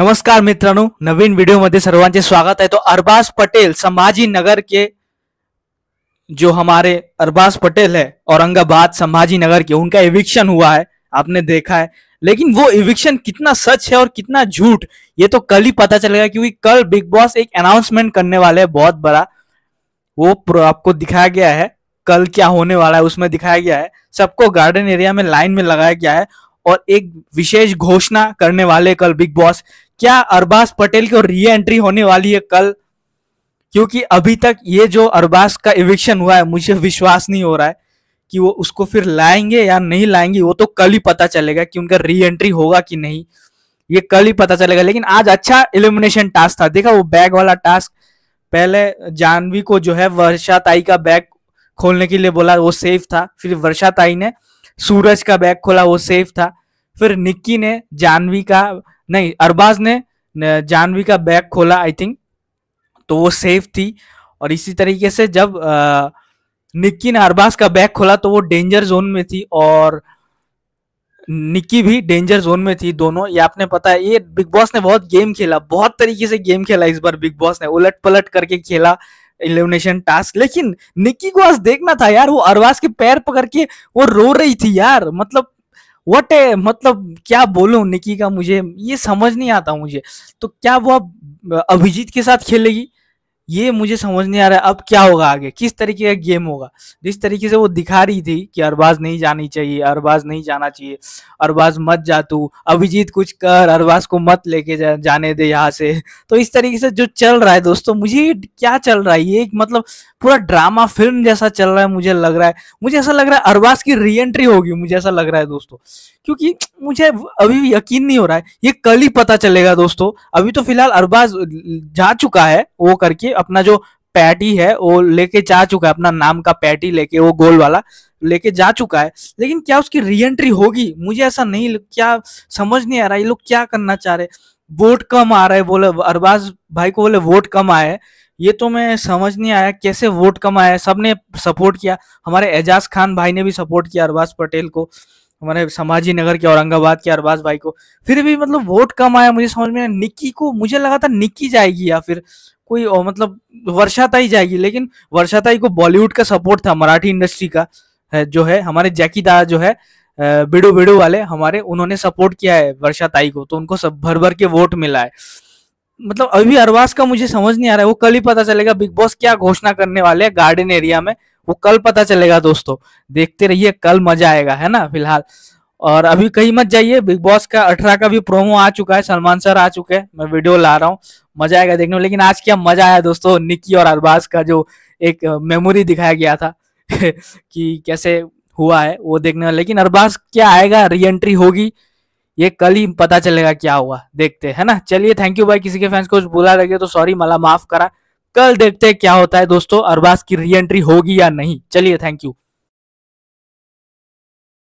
नमस्कार मित्रों नवीन वीडियो मध्य सर्वांचे स्वागत है तो अरबाज पटेल संभाजी नगर के जो हमारे अरबाज पटेल है औरंगाबाद संभाजी नगर के उनका इविक्शन हुआ है आपने देखा है लेकिन वो इविक्शन कितना सच है और कितना झूठ ये तो कल ही पता चलेगा क्योंकि कल बिग बॉस एक अनाउंसमेंट करने वाले है बहुत बड़ा वो आपको दिखाया गया है कल क्या होने वाला है उसमें दिखाया गया है सबको गार्डन एरिया में लाइन में लगाया गया है और एक विशेष घोषणा करने वाले कल बिग बॉस क्या अरबाज पटेल को री एंट्री होने वाली है कल क्योंकि अभी तक ये जो अरबाज का इविक्शन हुआ है मुझे विश्वास नहीं हो रहा है कि वो उसको फिर लाएंगे या नहीं लाएंगे वो तो कल ही पता चलेगा कि उनका री एंट्री होगा कि नहीं ये कल ही पता चलेगा लेकिन आज अच्छा एलिमिनेशन टास्क था देखा वो बैग वाला टास्क पहले जानवी को जो है वर्षा ताई का बैग खोलने के लिए बोला वो सेफ था फिर वर्षा ताई ने सूरज का बैग खोला वो सेफ था फिर निक्की ने जानवी का नहीं अरबाज ने जानवी का बैग खोला आई थिंक तो वो सेफ थी और इसी तरीके से जब निक्की ने अरबाज का बैग खोला तो वो डेंजर जोन में थी और निक्की भी डेंजर जोन में थी दोनों ये आपने पता है ये बिग बॉस ने बहुत गेम खेला बहुत तरीके से गेम खेला इस बार बिग बॉस ने उलट पलट करके खेला इलिमिनेशन टास्क लेकिन निक्की को आज देखना था यार वो अरबाज के पैर पकड़ के वो रो रही थी यार मतलब वट ए मतलब क्या बोलू निकी का मुझे ये समझ नहीं आता मुझे तो क्या वो अब अभिजीत के साथ खेलेगी ये मुझे समझ नहीं आ रहा है अब क्या होगा आगे किस तरीके का गेम होगा जिस तरीके से वो दिखा रही थी कि अरबाज नहीं जानी चाहिए अरबाज नहीं जाना चाहिए अरबाज मत जा तू अभिजीत कुछ कर अरबाज को मत लेके जा, जाने दे यहाँ से तो इस तरीके से जो चल रहा है दोस्तों मुझे क्या चल रहा है ये एक मतलब पूरा ड्रामा फिल्म जैसा चल रहा है मुझे लग रहा है मुझे ऐसा लग रहा है अरबाज की री एंट्री होगी मुझे ऐसा लग रहा है दोस्तों क्योंकि मुझे अभी भी यकीन नहीं हो रहा है ये कल ही पता चलेगा दोस्तों अभी तो फिलहाल अरबाज जा चुका है वो करके अपना जो पैटी है वो लेके जा चुका है अपना नाम का पैटी लेके वो गोल वाला लेके जा चुका है लेकिन क्या उसकी री एंट्री होगी मुझे ऐसा नहीं क्या समझ नहीं आ रहा ये लोग क्या करना चाह रहे वोट कम आ रहा है बोले अरबाज भाई को बोले वोट कम आए ये तो मैं समझ नहीं आया कैसे वोट कम आया सब ने सपोर्ट किया हमारे एजाज खान भाई ने भी सपोर्ट किया अरबाज पटेल को हमारे समाजी नगर के औरंगाबाद के अरबाज भाई को फिर भी मतलब वोट कम आया मुझे समझ में निक्की को मुझे लगा था निक्की जाएगी या फिर कोई और मतलब वर्षाताई जाएगी लेकिन वर्षाताई को बॉलीवुड का सपोर्ट था मराठी इंडस्ट्री का जो है हमारे जैकी दा जो है बिडू बिडू वाले हमारे उन्होंने सपोर्ट किया है वर्षाताई को तो उनको सब भर भर के वोट मिला है मतलब अभी अरवास का मुझे समझ नहीं आ रहा है वो कल ही पता चलेगा बिग बॉस क्या घोषणा करने वाले हैं गार्डन एरिया में वो कल पता चलेगा दोस्तों देखते रहिए कल मजा आएगा है ना फिलहाल और अभी कहीं मत जाइए बिग बॉस का अठारह का भी प्रोमो आ चुका है सलमान सर आ चुके हैं मैं वीडियो ला रहा हूँ मजा आएगा देखने में लेकिन आज क्या मजा आया दोस्तों निक्की और अरबाज का जो एक मेमोरी दिखाया गया था कि कैसे हुआ है वो देखने में लेकिन अरबाज क्या आएगा री एंट्री होगी ये कल ही पता चलेगा क्या हुआ देखते है ना चलिए थैंक यू भाई किसी के फैंस को बुला लगे तो सॉरी माला माफ करा कल देखते हैं क्या होता है दोस्तों अरबाज की री एंट्री होगी या नहीं चलिए थैंक यू